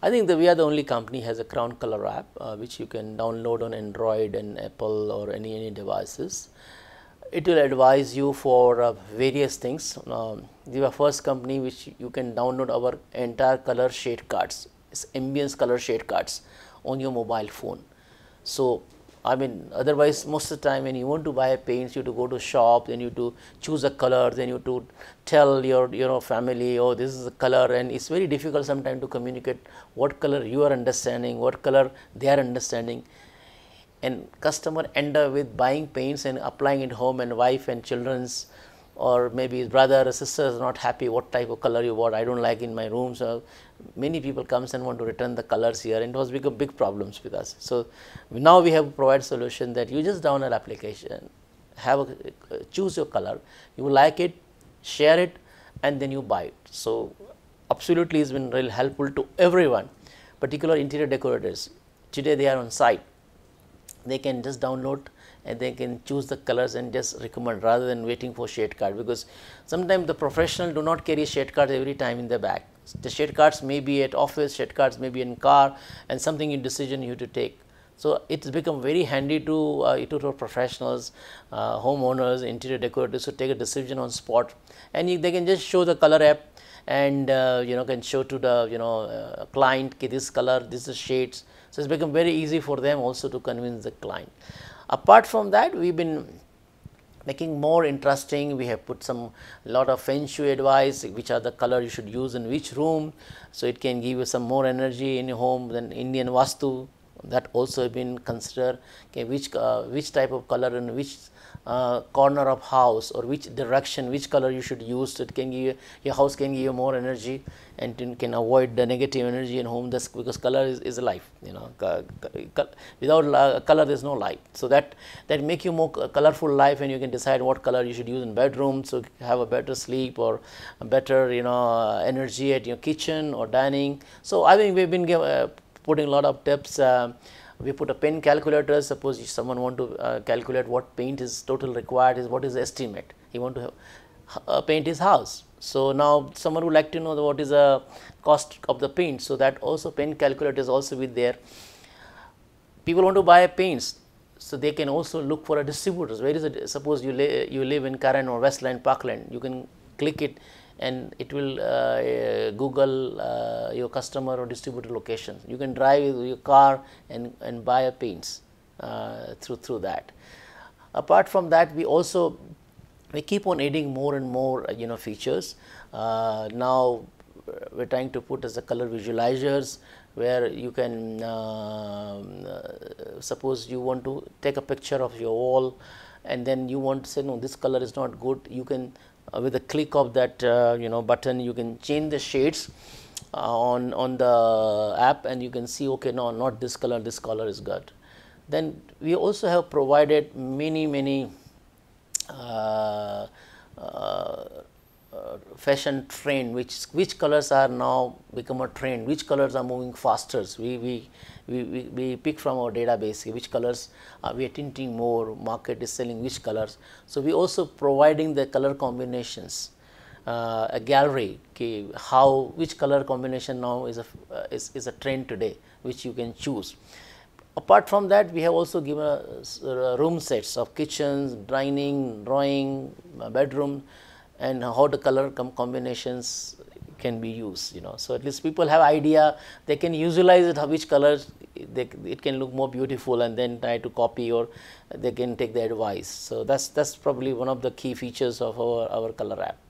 I think that we are the only company has a Crown Color app uh, which you can download on Android and Apple or any any devices. It will advise you for uh, various things. Um, we are first company which you can download our entire color shade cards, it's ambience color shade cards on your mobile phone. So I mean otherwise most of the time when you want to buy paints you have to go to shop then you to choose a color then you to tell your you know family oh this is the color and it's very difficult sometimes to communicate what color you are understanding what color they are understanding and customer end up with buying paints and applying it home and wife and children's or maybe his brother or sister is not happy what type of color you bought I don't like in my room so many people comes and want to return the colors here and it was become big problems with us. So, now we have provide solution that you just download application, have a, choose your color, you like it, share it and then you buy it. So, absolutely it's been really helpful to everyone, particular interior decorators. Today they are on site, they can just download and they can choose the colors and just recommend rather than waiting for shade card because sometimes the professional do not carry shade card every time in the bag. The shed cards may be at office, shed cards may be in car and something in decision you have to take. So it's become very handy to uh, professionals, uh, homeowners, interior decorators to take a decision on spot and you, they can just show the color app and uh, you know can show to the you know uh, client okay, this color, this is shades. So it's become very easy for them also to convince the client. Apart from that, we've been making more interesting we have put some lot of feng shui advice which are the color you should use in which room so it can give you some more energy in your home than indian vastu that also been considered okay, which uh, which type of color and which uh, corner of house or which direction which color you should use so it can give you, your house can give you more energy and can avoid the negative energy in home this because color is, is life you know without color there is no life so that that make you more colorful life and you can decide what color you should use in bedroom so have a better sleep or better you know energy at your kitchen or dining so i think we've been given uh, putting a lot of tips. Um, we put a pen calculator. Suppose someone want to uh, calculate what paint is total required, is what is the estimate. He want to have, uh, paint his house. So now someone would like to know what is the cost of the paint. So that also paint calculator is also with there. People want to buy paints. So they can also look for a distributors. Where is it? Suppose you, you live in Karen or Westland Parkland, you can click it and it will uh, uh, Google uh, your customer or distributor location. You can drive your car and, and buy a paints uh, through, through that. Apart from that, we also we keep on adding more and more uh, you know features. Uh, now we're trying to put as a color visualizers where you can um, suppose you want to take a picture of your wall and then you want to say no this color is not good you can uh, with a click of that uh, you know button you can change the shades uh, on on the app and you can see okay no not this color this color is good then we also have provided many many uh, uh, uh, fashion trend which which colors are now become a trend which colors are moving faster. we we we, we, we pick from our database which colors are we are tinting more market is selling which colors so we also providing the color combinations uh, a gallery okay, how which color combination now is a uh, is, is a trend today which you can choose apart from that we have also given a, a uh, room sets of kitchens dining drawing uh, bedroom and how the color com combinations can be used, you know. So at least people have idea, they can visualize it, How which colors they, it can look more beautiful and then try to copy or they can take the advice. So that's, that's probably one of the key features of our, our color app.